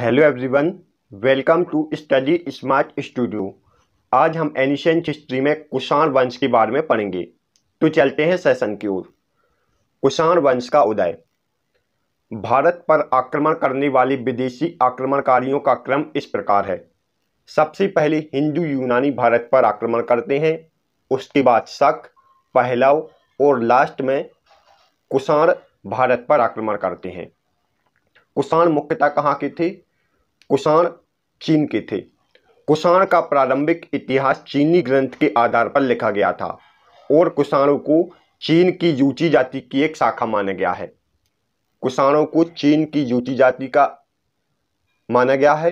hello everyone welcome to study smart studio आज हम ancient history में कुषाण वंश के बारे में पढ़ेंगे तो चलते हैं सेशन की ओर कुषाण वंश का उदय भारत पर आक्रमण करने वाले विदेशी आक्रमणकारियों का क्रम इस प्रकार है सबसे पहले हिंदू यूनानी भारत पर आक्रमण करते हैं उसके बाद शक पहलव और लास्ट में कुषाण भारत पर आक्रमण करते हैं कुषाण मुख्यतः कहाँ के थे कुषाण चीन के थे कुषाण का प्रारंभिक इतिहास चीनी ग्रंथ के आधार पर लिखा गया था और कुषाणों को चीन की यूची जाति की एक शाखा माना गया है कुषाणों को चीन की यूची जाति का माना गया है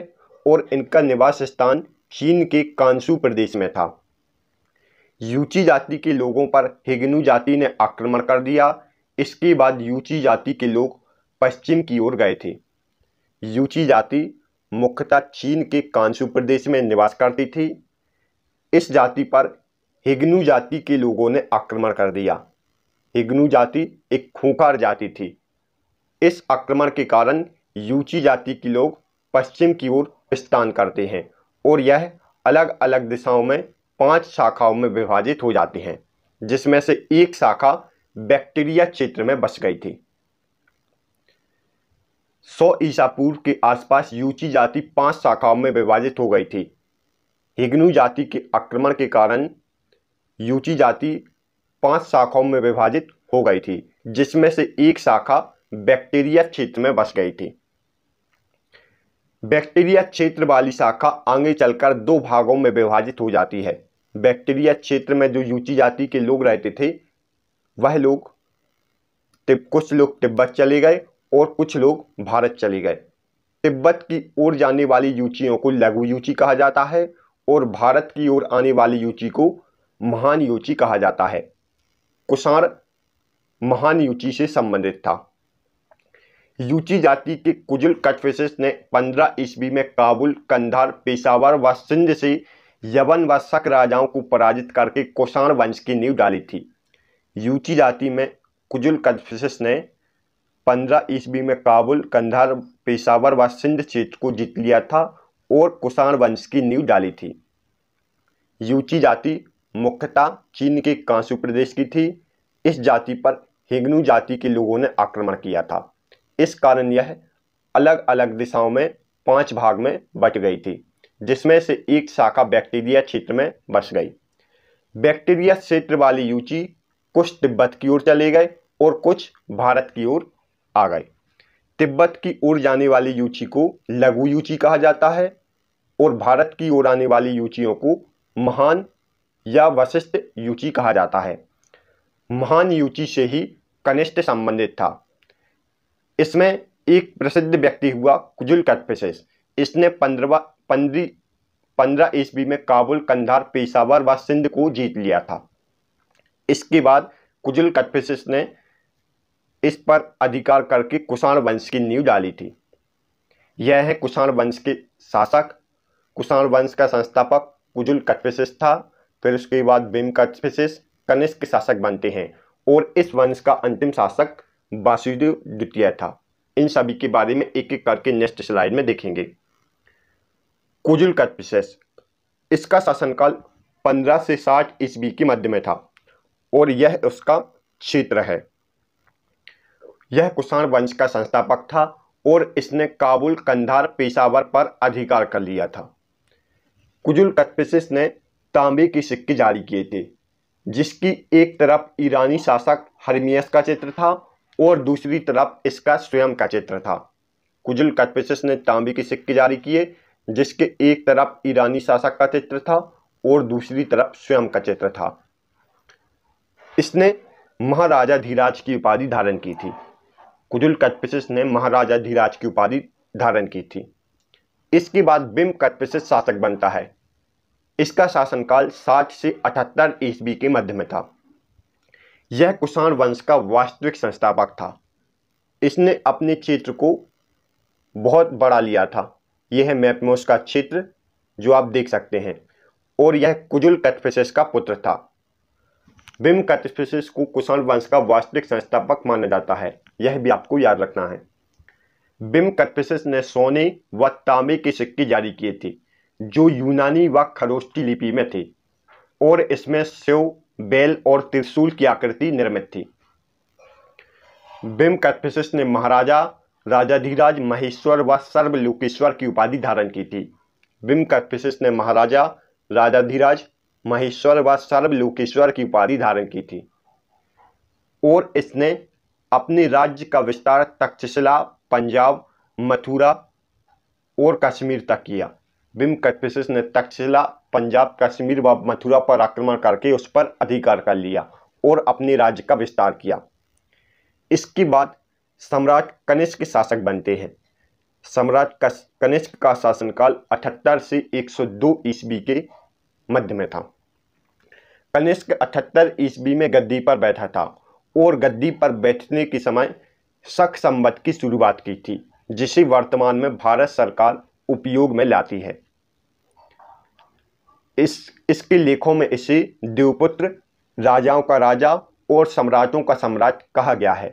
और इनका निवास स्थान चीन के कांसू प्रदेश में था यूची जाति के लोगों पर हिगनू जाति ने आक्रमण कर दिया इसके बाद यूची जाति के लोग पश्चिम की ओर गए थे यूची जाति मुख्यतः चीन के कांसु प्रदेश में निवास करती थी इस जाति पर हिग्नू जाति के लोगों ने आक्रमण कर दिया हिग्नू जाति एक खूंखार जाति थी इस आक्रमण के कारण यूची जाति के लोग पश्चिम की ओर स्थान करते हैं और यह अलग अलग दिशाओं में पांच शाखाओं में विभाजित हो जाती हैं जिसमें से एक शाखा बैक्टीरिया क्षेत्र में बस गई थी सौ ईसा पूर्व के आसपास यूची जाति पांच शाखाओं में विभाजित हो गई थी हिग्नू जाति के आक्रमण के कारण यूची जाति पांच शाखाओं में विभाजित हो गई थी जिसमें से एक शाखा बैक्टीरिया क्षेत्र में बस गई थी बैक्टीरिया क्षेत्र वाली शाखा आगे चलकर दो भागों में विभाजित हो जाती है बैक्टीरिया क्षेत्र में जो यूची जाति के लोग रहते थे वह लोग कुछ लोग तिब्बत चले गए और कुछ लोग भारत चले गए तिब्बत की ओर जाने वाली यूचियों को लघु यूची कहा जाता है और भारत की ओर आने वाली यूची को महान यूची कहा जाता है कुषाण महान यूची से संबंधित था यूची जाति के कुजुल कटफिशस ने 15 ईस्वी में काबुल कंधार पेशावर व सिंध से यवन व शक राजाओं को पराजित करके कुषाण वंश की नींव डाली थी यूची जाति में कुजुल कटफिशस ने पंद्रह ईस्वी में काबुल कंधार पेशावर व सिंध क्षेत्र को जीत लिया था और कुषाण वंश की नींव डाली थी यूची जाति मुख्यतः चीन के कांसू प्रदेश की थी इस जाति पर हिंगनू जाति के लोगों ने आक्रमण किया था इस कारण यह अलग अलग दिशाओं में पांच भाग में बट गई थी जिसमें से एक शाखा बैक्टीरिया क्षेत्र में बस गई बैक्टीरिया क्षेत्र वाली यूची कुछ तिब्बत की ओर चले गए और कुछ भारत की ओर आ गए तिब्बत की ओर जाने वाली यूची को लघु यूची कहा जाता है और भारत की ओर आने वाली यूचियों को महान या वशिष्ठ यूची कहा जाता है महान यूची से ही कनिष्ठ संबंधित था इसमें एक प्रसिद्ध व्यक्ति हुआ कुजुल कटपेसेस इसने पंद्रवा पंद्री पंद्रह ईस्वी में काबुल कंधार पेशावर व सिंध को जीत लिया था इसके बाद कुजुल कटपेसिस ने इस पर अधिकार करके कुषाण वंश की नींव डाली थी यह है कुषाण वंश के शासक कुषाण वंश का संस्थापक कुजुल कटविशिष था फिर उसके बाद भीम कटविशिष कनिष्क शासक बनते हैं और इस वंश का अंतिम शासक वासुदेव द्वितीय था इन सभी के बारे में एक एक करके नेक्स्ट स्लाइड में देखेंगे कुजुल कटविशिष इसका शासनकाल 15 से 60 ईस्वी के मध्य में था और यह उसका क्षेत्र है यह कुषाण वंश का संस्थापक था और इसने काबुल कंधार पेशावर पर अधिकार कर लिया था कुजुल कत्पिस ने तांबे के सिक्के जारी किए थे जिसकी एक तरफ ईरानी शासक हरमियस का चित्र था और दूसरी तरफ इसका स्वयं का चित्र था कुजुल कत्पिस ने तांबे के सिक्के जारी किए जिसके एक तरफ ईरानी शासक का चित्र था और दूसरी तरफ स्वयं का चित्र था इसने महाराजा धीराज की उपाधि धारण की थी कुजुल कटपिस ने महाराजा धीराज की उपाधि धारण की थी इसके बाद बिम कटपिस शासक बनता है इसका शासनकाल 60 से 78 ईस्वी के मध्य में था यह कुषाण वंश का वास्तविक संस्थापक था इसने अपने क्षेत्र को बहुत बड़ा लिया था यह है मैपमोस का क्षेत्र जो आप देख सकते हैं और यह कुजुल कटफिस का पुत्र था बिम कटस्पिसिस को कुषाण वंश का वास्तविक संस्थापक माना जाता है यह भी आपको याद रखना है बिम कटपिसिस ने सोने व तांबे के सिक्के जारी किए थे जो यूनानी व खरोष्टी लिपि में थे और इसमें सेव बेल और त्रिशूल की आकृति निर्मित थी बिम कटपिसिस ने महाराजा राजाधिराज महेश्वर व सर्वलोकेश्वर की उपाधि धारण की थी बिम कटपिसिस ने महाराजा राजाधिराज महेश्वर व सर्वलोकेश्वर की उपाधि धारण की थी और इसने अपने राज्य का विस्तार तक्षशिला पंजाब मथुरा और कश्मीर तक किया बिम कटपिसिस ने तक्षशिला पंजाब कश्मीर व मथुरा पर आक्रमण करके उस पर अधिकार कर लिया और अपने राज्य का विस्तार किया इसके बाद सम्राट कनिष्क शासक बनते हैं सम्राट कनिष्क का शासनकाल 78 से 102 ईस्वी के मध्य में था कनिष्क अठहत्तर ईस्वी में गद्दी पर बैठा था और गद्दी पर बैठने के समय शक संबद्ध की शुरुआत की थी जिसे वर्तमान में भारत सरकार उपयोग में लाती है इस इसके लेखों में इसे देवपुत्र राजाओं का राजा और सम्राटों का सम्राट कहा गया है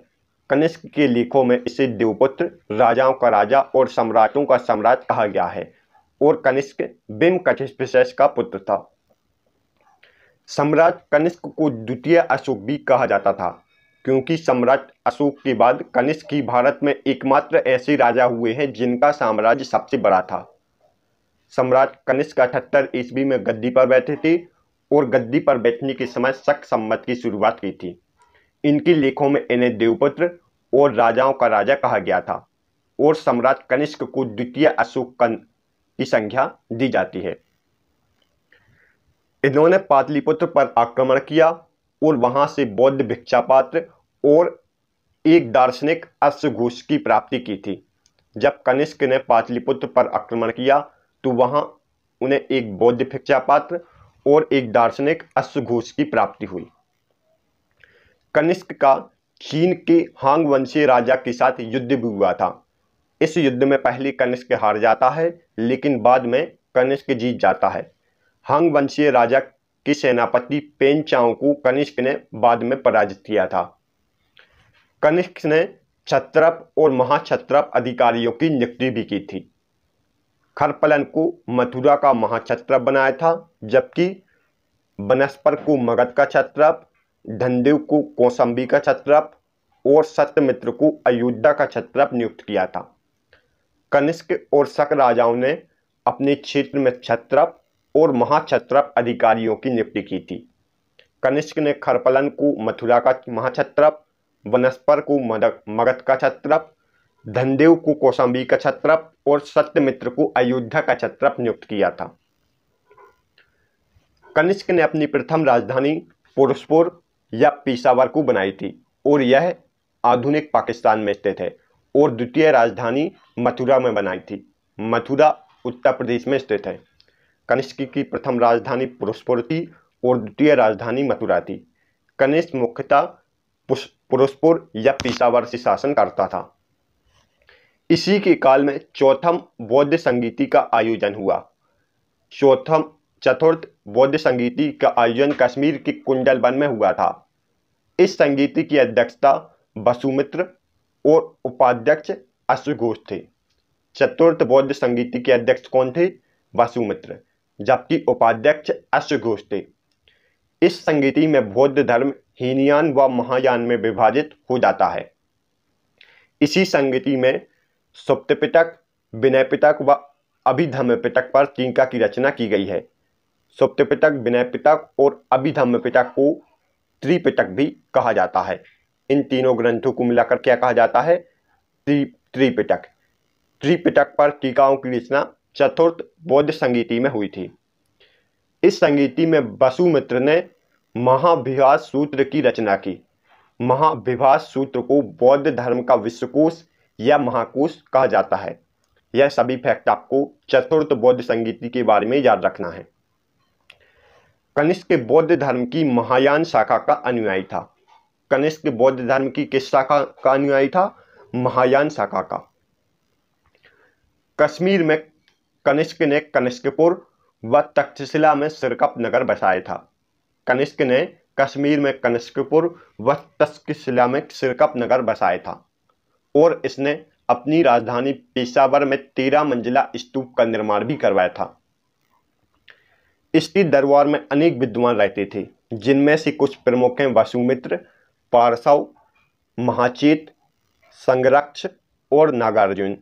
कनिष्क के लेखों में इसे देवपुत्र राजाओं का राजा और सम्राटों का सम्राट कहा गया है और कनिष्क बिम कटिस्पिशस का पुत्र था सम्राट कनिष्क को द्वितीय अशोक भी कहा जाता था क्योंकि सम्राट अशोक के बाद कनिष्क ही भारत में एकमात्र ऐसे राजा हुए हैं जिनका साम्राज्य सबसे बड़ा था सम्राट कनिष्क अठहत्तर ईस्वी में गद्दी पर बैठे थे और गद्दी पर बैठने के समय शक सम्मत की शुरुआत की थी इनके लेखों में इन्हें देवपुत्र और राजाओं का राजा कहा गया था और सम्राट कनिष्क को द्वितीय अशोक की संख्या दी जाती है इन्होंने पाटलिपुत्र पर आक्रमण किया और वहां से बौद्ध भिक्षापात्र और एक दार्शनिक अश्वघोष की प्राप्ति की थी जब कनिष्क ने पाटलिपुत्र पर आक्रमण किया तो वहां उन्हें एक बौद्ध भिक्षापात्र और एक दार्शनिक अश्वघोष की प्राप्ति हुई कनिष्क का चीन के हांग वंशी राजा के साथ युद्ध भी हुआ था इस युद्ध में पहले कनिष्क हार जाता है लेकिन बाद में कनिष्क जीत जाता है हंग वंशीय राजा की सेनापति पेन चाओ को कनिष्क ने बाद में पराजित किया था कनिष्क ने छत्रप और महाक्षत्रप अधिकारियों की नियुक्ति भी की थी खरपलन को मथुरा का महाक्षत्रप बनाया था जबकि बनस्पर को मगध का छत्रप धनदेव को कौसम्बी का छत्रप और सत्यमित्र को अयोध्या का छत्रप नियुक्त किया था कनिष्क और शक राजाओं ने अपने क्षेत्र में छत्रप और महाक्षत्र अधिकारियों की नियुक्ति की थी कनिष्क ने खरपलन को मथुरा का महाक्षत्रप वनस्पर को मदक मगध का छत्रप धनदेव को कौशाम्बी का छत्रप और सत्यमित्र को अयोध्या का छत्रप नियुक्त किया था कनिष्क ने अपनी प्रथम राजधानी पुरुषपुर या पिशावर को बनाई थी और यह आधुनिक पाकिस्तान में स्थित है और द्वितीय राजधानी मथुरा में बनाई थी मथुरा उत्तर प्रदेश में स्थित है कनिष्क की प्रथम राजधानी पुरुषपुर और द्वितीय राजधानी मथुरा थी कनिष्क मुख्यतः पुरुषपुर या पिशावर से शासन करता था इसी के काल में चौथम बौद्ध संगीति का आयोजन हुआ चौथम चतुर्थ बौद्ध संगीति का आयोजन कश्मीर के कुंडल वन में हुआ था इस संगीति की अध्यक्षता वसुमित्र और उपाध्यक्ष अश्वघोष थे चतुर्थ बौद्ध संगीति के अध्यक्ष कौन थे वसुमित्र जबकि उपाध्यक्ष अश्व घोष थे इस संगीति में बौद्ध धर्म हीनयान व महायान में विभाजित हो जाता है इसी संगीति में सुप्त पिटक विनय पिटक व अभिधम पिटक पर टीका की रचना की गई है सुप्त पिटक विनय पिटक और अभिधम पिटक को त्रिपिटक भी कहा जाता है इन तीनों ग्रंथों को मिलाकर क्या कहा जाता है त्रि त्रिपिटक त्रिपिटक पर टीकाओं की रचना चतुर्थ बौद्ध संगीति में हुई थी इस संगीति में वसुमित्र ने महाभिभाष सूत्र की रचना की महाभिभाष सूत्र को बौद्ध धर्म का विश्वकोश या महाकोश कहा जाता है यह सभी फैक्ट आपको चतुर्थ बौद्ध संगीति के बारे में याद रखना है कनिष्क बौद्ध धर्म की महायान शाखा का अनुयायी था कनिष्क बौद्ध धर्म की किस शाखा का अनुयायी था महायान शाखा का कश्मीर में कनिष्क ने कनिष्कपुर व तक्षशिला में सिरकप नगर बसाया था कनिष्क ने कश्मीर में कनिष्कपुर व तस्कशिला में सिरकप नगर बसाया था और इसने अपनी राजधानी पेशावर में तेरह मंजिला स्तूप का निर्माण भी करवाया था इसकी दरबार में अनेक विद्वान रहते थे जिनमें से कुछ प्रमुख हैं वसुमित्र पारसव महाचेत संगरक्ष और नागार्जुन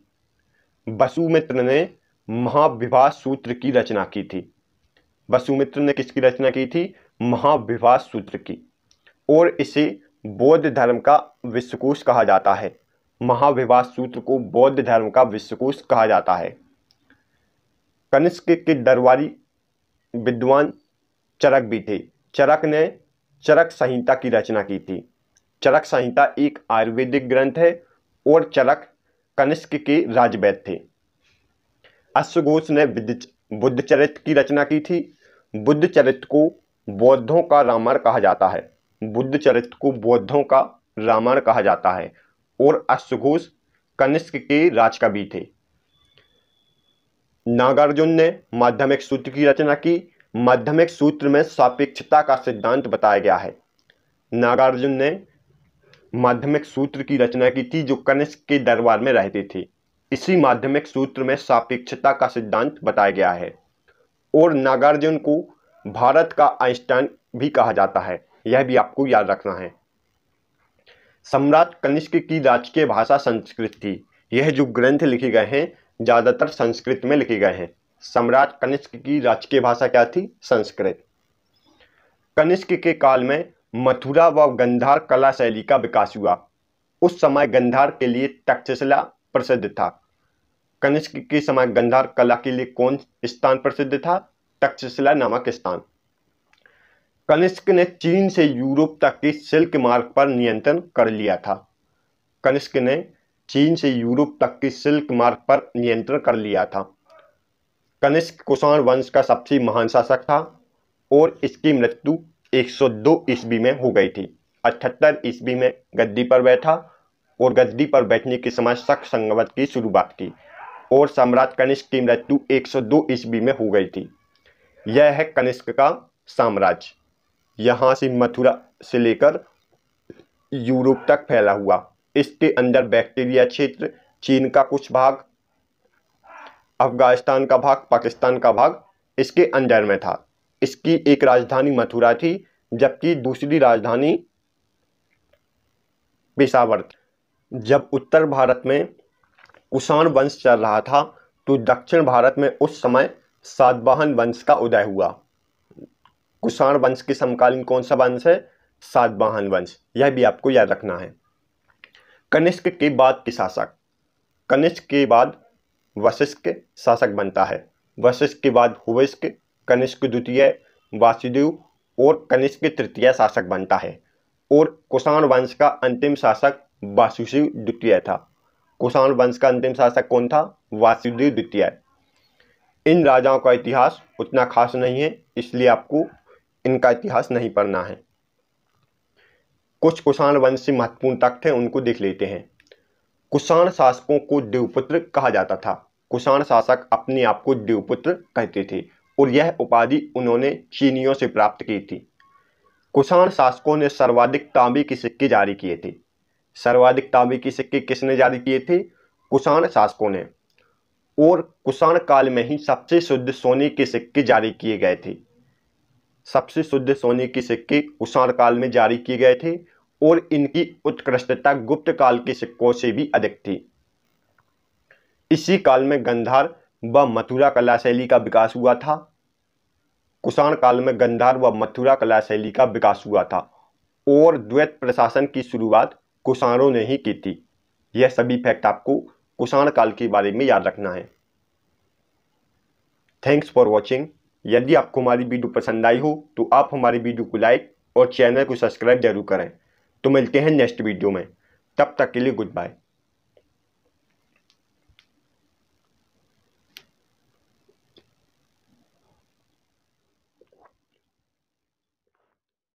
वसुमित्र ने महाविवाह सूत्र की रचना की थी वसुमित्र ने किसकी रचना की थी महाविवाह सूत्र की और इसे बौद्ध धर्म का विश्वकोश कहा जाता है महाविवाह सूत्र को बौद्ध धर्म का विश्वकोश कहा जाता है कनिष्क के दरबारी विद्वान चरक भी थे चरक ने चरक संहिता की रचना की थी चरक संहिता एक आयुर्वेदिक ग्रंथ है और चरक कनिष्क के राजवैद थे अश्वघोष ने बुद्ध चरित्र की रचना की थी बुद्ध चरित्र को बौद्धों का रामायण कहा जाता है बुद्ध चरित्र को बौद्धों का रामायण कहा जाता है और अश्वघोष कनिष्क के राजकवि थे नागार्जुन ने माध्यमिक सूत्र की रचना की माध्यमिक सूत्र में सापेक्षता का सिद्धांत बताया गया है नागार्जुन ने माध्यमिक सूत्र की रचना की थी जो कनिष्क के दरबार में रहते थे इसी माध्यमिक सूत्र में सापेक्षता का सिद्धांत बताया गया है और नागार्जुन को भारत का आइंस्टाइन भी कहा जाता है यह भी आपको याद रखना है सम्राट कनिष्क की राजकीय भाषा संस्कृत थी यह जो ग्रंथ लिखे गए हैं ज़्यादातर संस्कृत में लिखे गए हैं सम्राट कनिष्क की राजकीय भाषा क्या थी संस्कृत कनिष्क के काल में मथुरा व गंधार कला शैली का विकास हुआ उस समय गंधार के लिए तक्षशिला प्रसिद्ध था कनिष्क की समय गंधार कला के लिए कौन स्थान प्रसिद्ध था तक्षशिला नामक स्थान कनिष्क ने चीन से यूरोप तक के सिल्क मार्ग पर नियंत्रण कर लिया था कनिष्क ने चीन से यूरोप तक के सिल्क मार्ग पर नियंत्रण कर लिया था कनिष्क कुषाण वंश का सबसे महान शासक था और इसकी मृत्यु 102 ईस्वी में हो गई थी अठहत्तर ईस्वी में गद्दी पर बैठा और गद्दी पर बैठने के समय शक संगवत की शुरुआत की और साम्राज्य कनिष्क की मृत्यु 102 ईस्वी में हो गई थी यह है कनिष्क का साम्राज्य यहाँ से मथुरा से लेकर यूरोप तक फैला हुआ इसके अंदर बैक्टीरिया क्षेत्र चीन का कुछ भाग अफगानिस्तान का भाग पाकिस्तान का भाग इसके अंदर में था इसकी एक राजधानी मथुरा थी जबकि दूसरी राजधानी पेशावर जब उत्तर भारत में कुषाण वंश चल रहा था तो दक्षिण भारत में उस समय सातवाहन वंश का उदय हुआ कुषाण वंश के समकालीन कौन सा वंश है सातवाहन वंश यह भी आपको याद रखना है कनिष्क के बाद के शासक कनिष्क के बाद वशिष्क शासक बनता है वशिष्क के बाद हुविष्क कनिष्क द्वितीय वासुदेव और कनिष्क तृतीय शासक बनता है और कुषाण वंश का अंतिम शासक वासुशिव द्वितीय था कुषाण वंश का अंतिम शासक कौन था वासुदेव द्वितीय इन राजाओं का इतिहास उतना खास नहीं है इसलिए आपको इनका इतिहास नहीं पढ़ना है कुछ कुषाण वंश से महत्वपूर्ण तख्त हैं उनको देख लेते हैं कुषाण शासकों को देवपुत्र कहा जाता था कुषाण शासक अपने आप को देवपुत्र कहते थे और यह उपाधि उन्होंने चीनियों से प्राप्त की थी कुषाण शासकों ने सर्वाधिक तांबे के सिक्के जारी किए थे सर्वाधिक तांबे के सिक्के किसने जारी किए थे कुषाण शासकों ने और कुषाण काल में ही सबसे शुद्ध सोने के सिक्के जारी किए गए थे सबसे शुद्ध सोने के सिक्के कुषाण काल में जारी किए गए थे और इनकी उत्कृष्टता गुप्त काल के सिक्कों से भी अधिक थी इसी काल में गंधार व मथुरा कला शैली का विकास हुआ था कुषाण काल में गंधार व मथुरा कला शैली का विकास हुआ था और द्वैत प्रशासन की शुरुआत कुषाणों ने ही की थी यह सभी फैक्ट आपको कुषाण काल के बारे में याद रखना है थैंक्स फॉर वॉचिंग यदि आपको हमारी वीडियो पसंद आई हो तो आप हमारी वीडियो को लाइक और चैनल को सब्सक्राइब जरूर करें तो मिलते हैं नेक्स्ट वीडियो में तब तक के लिए गुड बाय